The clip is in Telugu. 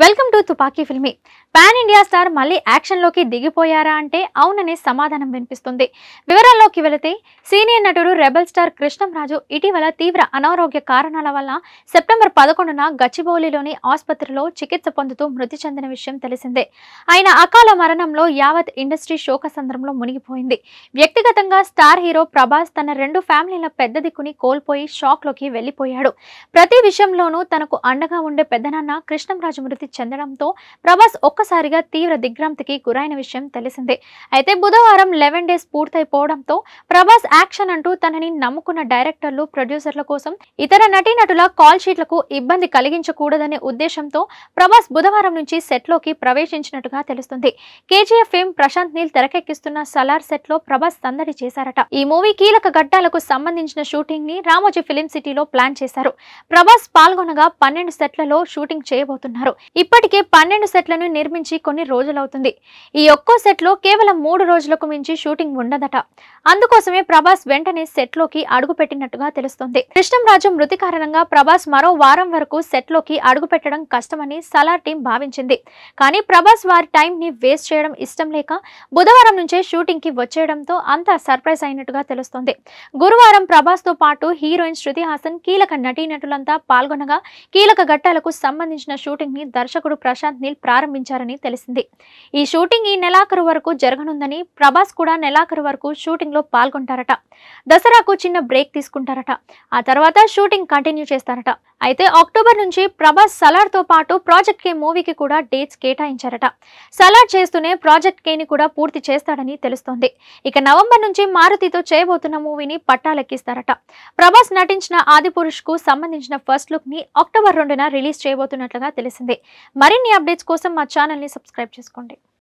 వెల్కమ్ టు తుపాకీ ఫిల్మీ పాన్ ఇండియా స్టార్ మళ్ళీ యాక్షన్లోకి దిగిపోయారా అంటే అవుననే సమాధానం వినిపిస్తుంది వివరాల్లోకి వెళితే సీనియర్ నటుడు రెబల్ స్టార్ కృష్ణంరాజు ఇటీవల తీవ్ర అనారోగ్య కారణాల వల్ల సెప్టెంబర్ పదకొండున గచ్చిబౌలిలోని ఆసుపత్రిలో చికిత్స పొందుతూ మృతి చెందిన విషయం తెలిసిందే ఆయన అకాల మరణంలో యావత్ ఇండస్ట్రీ శోక సందర్భంలో మునిగిపోయింది వ్యక్తిగతంగా స్టార్ హీరో ప్రభాస్ తన రెండు ఫ్యామిలీల పెద్ద దిక్కుని కోల్పోయి షాక్లోకి వెళ్ళిపోయాడు ప్రతి విషయంలోనూ తనకు అండగా ఉండే పెద్దనాన్న కృష్ణంరాజు మృతి మృతి చెందడంతో ప్రభాస్ ఒక్కసారిగా తీవ్ర దిగ్భ్రాంతికి గురైన విషయం తెలిసిందే అయితే బుధవారం లెవెన్ డేస్ పూర్తయిపోవడంతో ప్రభాస్ యాక్షన్ అంటూ తనని నమ్ముకున్న డైరెక్టర్లు ప్రొడ్యూసర్ల కోసం ఇతర నటీనటుల కాల్ షీట్లకు ఇబ్బంది కలిగించకూడదనే ఉద్దేశంతో ప్రభాస్ బుధవారం నుంచి సెట్ లోకి ప్రవేశించినట్టుగా తెలుస్తుంది కేజీఎఫ్ ఎం ప్రశాంత్ నీల్ తెరకెక్కిస్తున్న సలార్ సెట్లో ప్రభాస్ సందడి చేశారట ఈ మూవీ కీలక ఘట్టాలకు సంబంధించిన షూటింగ్ ని రామోజీ ఫిలిం సిటీలో ప్లాన్ చేశారు ప్రభాస్ పాల్గొనగా పన్నెండు సెట్లలో షూటింగ్ చేయబోతున్నారు ఇప్పటికే పన్నెండు సెట్లను నిర్మించి కొన్ని రోజులవుతుంది ఈ ఒక్కో సెట్లో కేవలం మూడు రోజులకు మించి షూటింగ్ ఉండదట అందుకోసమే ప్రభాస్ వెంటనే సెట్లోకి అడుగుపెట్టినట్టుగా తెలుస్తోంది కృష్ణంరాజు మృతి కారణంగా ప్రభాస్ మరో వారం వరకు సెట్లోకి అడుగుపెట్టడం కష్టమని సలార్ టీం భావించింది కానీ ప్రభాస్ వారి టైంని వేస్ట్ చేయడం ఇష్టం లేక బుధవారం నుంచే షూటింగ్కి వచ్చేయడంతో అంతా సర్ప్రైజ్ అయినట్టుగా తెలుస్తోంది గురువారం ప్రభాస్తో పాటు హీరోయిన్ శృతి హాసన్ కీలక నటీనటులంతా పాల్గొనగా కీలక ఘట్టాలకు సంబంధించిన షూటింగ్ని దర్శకుడు ప్రశాంత్ నీల్ ప్రారంభించారని తెలిసింది ఈ షూటింగ్ ఈ నెలాఖరు వరకు జరగనుందని ప్రభాస్ కూడా నెలాఖరు వరకు షూటింగ్ లో పాల్గొంటారట దసరాకు చిన్న బ్రేక్ తీసుకుంటారట ఆ తర్వాత షూటింగ్ కంటిన్యూ చేస్తారట అయితే అక్టోబర్ నుంచి ప్రభాస్ సలార్తో పాటు ప్రాజెక్ట్ కే మూవీకి కూడా డేట్స్ కేటాయించారట సలార్ చేస్తూనే ప్రాజెక్ట్ కేని కూడా పూర్తి చేస్తాడని తెలుస్తోంది ఇక నవంబర్ నుంచి మారుతితో చేయబోతున్న మూవీని పట్టాలెక్కిస్తారట ప్రభాస్ నటించిన ఆది సంబంధించిన ఫస్ట్ లుక్ ని అక్టోబర్ రెండున రిలీజ్ చేయబోతున్నట్లుగా తెలిసింది మరిన్ని అప్డేట్స్ కోసం మా ఛానల్ని సబ్స్క్రైబ్ చేసుకోండి